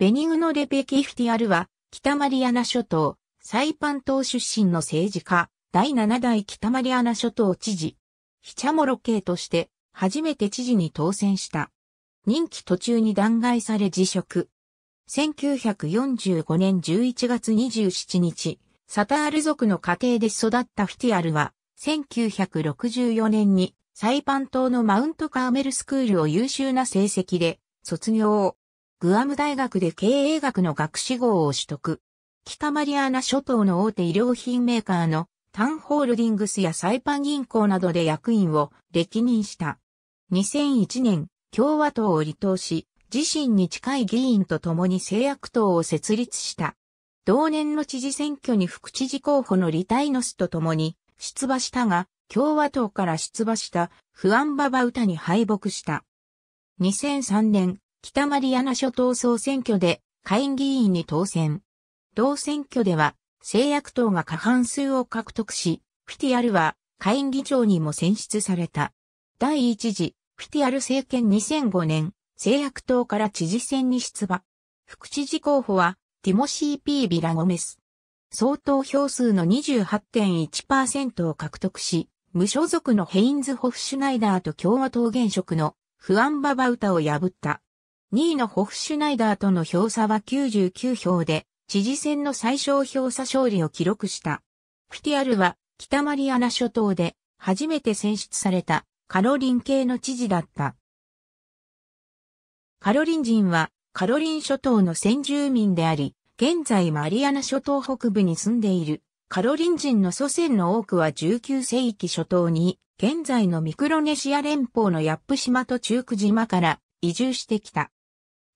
ベニグノ・レペキフティアルは、北マリアナ諸島、サイパン島出身の政治家、第7代北マリアナ諸島知事、ヒチャモロ系として、初めて知事に当選した。任期途中に弾劾され辞職。1945年11月27日、サタール族の家庭で育ったフティアルは、1964年にサイパン島のマウントカーメルスクールを優秀な成績で卒業グアム大学で経営学の学士号を取得。北マリアナ諸島の大手医療品メーカーのタンホールディングスやサイパン銀行などで役員を歴任した。2001年、共和党を離党し、自身に近い議員と共に制約党を設立した。同年の知事選挙に副知事候補のリタイノスと共に出馬したが、共和党から出馬したフアンババウタに敗北した。2003年、北マリアナ諸島総選挙で下院議員に当選。同選挙では、制約党が過半数を獲得し、フィティアルは下院議長にも選出された。第一次、フィティアル政権2005年、制約党から知事選に出馬。副知事候補は、ティモシー・ピー・ビラゴメス。相当票数の28.1%を獲得し、無所属のヘインズ・ホフシュナイダーと共和党現職のフアン・ババウタを破った。2位のホフシュナイダーとの票差は99票で、知事選の最小票差勝利を記録した。ピティアルは、北マリアナ諸島で、初めて選出された、カロリン系の知事だった。カロリン人は、カロリン諸島の先住民であり、現在マリアナ諸島北部に住んでいる、カロリン人の祖先の多くは19世紀初頭に、現在のミクロネシア連邦のヤップ島と中ク島から移住してきた。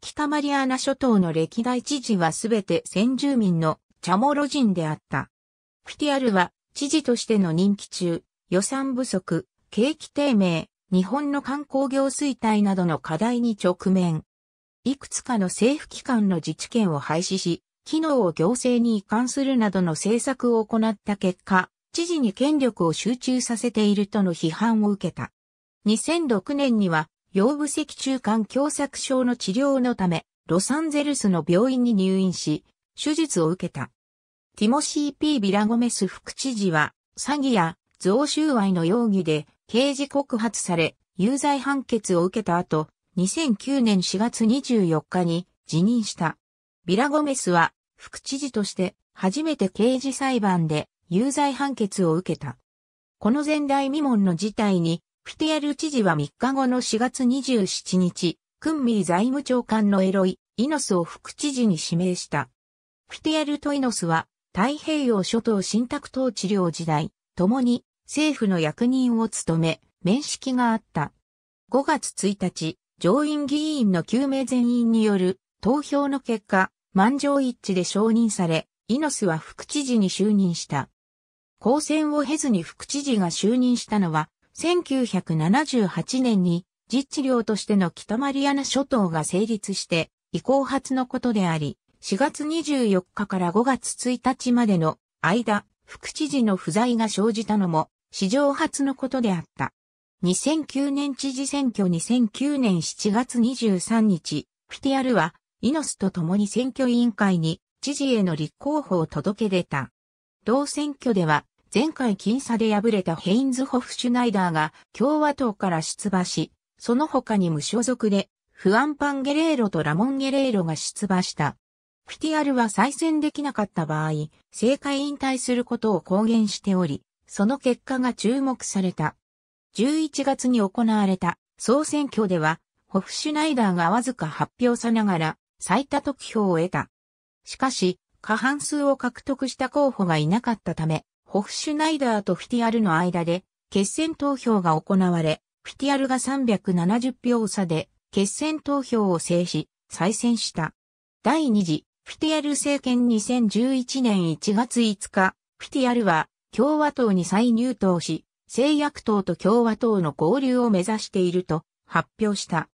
北マリアナ諸島の歴代知事はすべて先住民のチャモロ人であった。フィティアルは知事としての任期中、予算不足、景気低迷、日本の観光業衰退などの課題に直面。いくつかの政府機関の自治権を廃止し、機能を行政に移管するなどの政策を行った結果、知事に権力を集中させているとの批判を受けた。2006年には腰部脊柱管狭窄症の治療のため、ロサンゼルスの病院に入院し、手術を受けた。ティモシー・ピー・ビラゴメス副知事は、詐欺や贈収賄の容疑で刑事告発され、有罪判決を受けた後、2009年4月24日に辞任した。ビラゴメスは、副知事として初めて刑事裁判で有罪判決を受けた。この前代未聞の事態にピテエル知事は3日後の4月27日、クンミー財務長官のエロイ・イノスを副知事に指名した。ピテエルとイノスは太平洋諸島新宅統治領時代、共に政府の役人を務め、面識があった。5月1日、上院議員の9名全員による投票の結果、満場一致で承認され、イノスは副知事に就任した。公選を経ずに副知事が就任したのは、1978年に実地領としての北マリアナ諸島が成立して移行初のことであり、4月24日から5月1日までの間、副知事の不在が生じたのも史上初のことであった。2009年知事選挙2009年7月23日、フィティアルはイノスと共に選挙委員会に知事への立候補を届け出た。同選挙では前回僅差で敗れたヘインズ・ホフシュナイダーが共和党から出馬し、その他に無所属で、フアン・パン・ゲレーロとラモン・ゲレーロが出馬した。ピティアルは再選できなかった場合、政界引退することを公言しており、その結果が注目された。11月に行われた総選挙では、ホフシュナイダーがわずか発表さながら最多得票を得た。しかし、過半数を獲得した候補がいなかったため、ホフシュナイダーとフィティアルの間で、決選投票が行われ、フィティアルが370票差で、決選投票を制し、再選した。第2次、フィティアル政権2011年1月5日、フィティアルは共和党に再入党し、制約党と共和党の合流を目指していると発表した。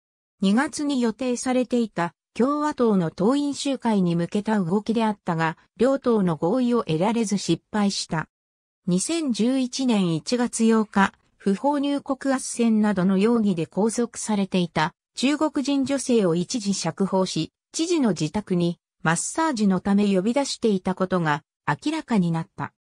2月に予定されていた共和党の党員集会に向けた動きであったが、両党の合意を得られず失敗した。2011年1月8日、不法入国圧戦などの容疑で拘束されていた中国人女性を一時釈放し、知事の自宅にマッサージのため呼び出していたことが明らかになった。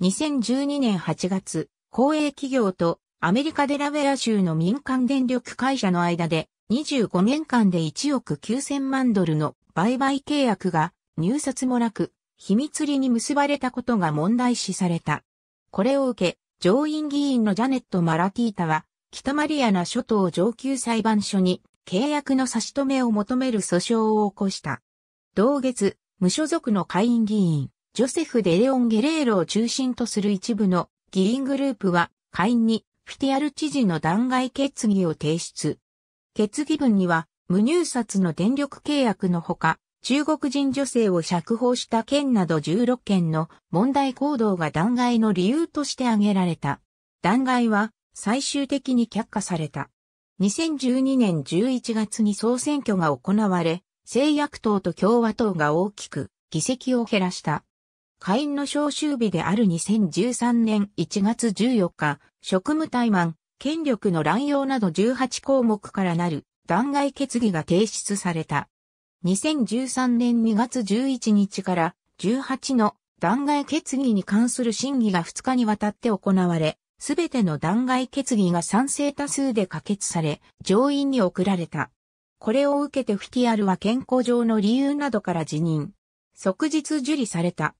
2012年8月、公営企業とアメリカデラウェア州の民間電力会社の間で25年間で1億9000万ドルの売買契約が入札もなく秘密裏に結ばれたことが問題視された。これを受け、上院議員のジャネット・マラティータは、北マリアナ諸島上級裁判所に契約の差し止めを求める訴訟を起こした。同月、無所属の下院議員、ジョセフ・デレオン・ゲレーロを中心とする一部の議員グループは、下院にフィティアル知事の弾劾決議を提出。決議文には、無入札の電力契約のほか、中国人女性を釈放した件など16件の問題行動が弾劾の理由として挙げられた。弾劾は最終的に却下された。2012年11月に総選挙が行われ、制約党と共和党が大きく議席を減らした。下院の召集日である2013年1月14日、職務怠慢、権力の乱用など18項目からなる弾劾決議が提出された。2013年2月11日から18の弾劾決議に関する審議が2日にわたって行われ、すべての弾劾決議が賛成多数で可決され、上院に送られた。これを受けてフティアルは健康上の理由などから辞任。即日受理された。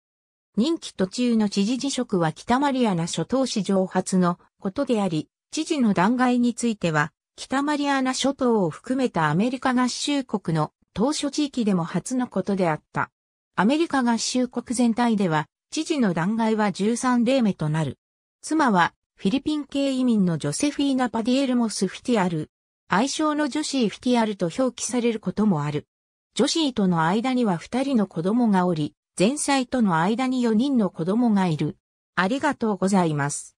任期途中の知事辞職は北マリアナ諸島史上初のことであり、知事の弾劾については、北マリアナ諸島を含めたアメリカ合衆国の当初地域でも初のことであった。アメリカ合衆国全体では、知事の弾劾は13例目となる。妻は、フィリピン系移民のジョセフィーナ・パディエルモス・フィティアル。愛称のジョシー・フィティアルと表記されることもある。ジョシーとの間には二人の子供がおり、前妻との間に四人の子供がいる。ありがとうございます。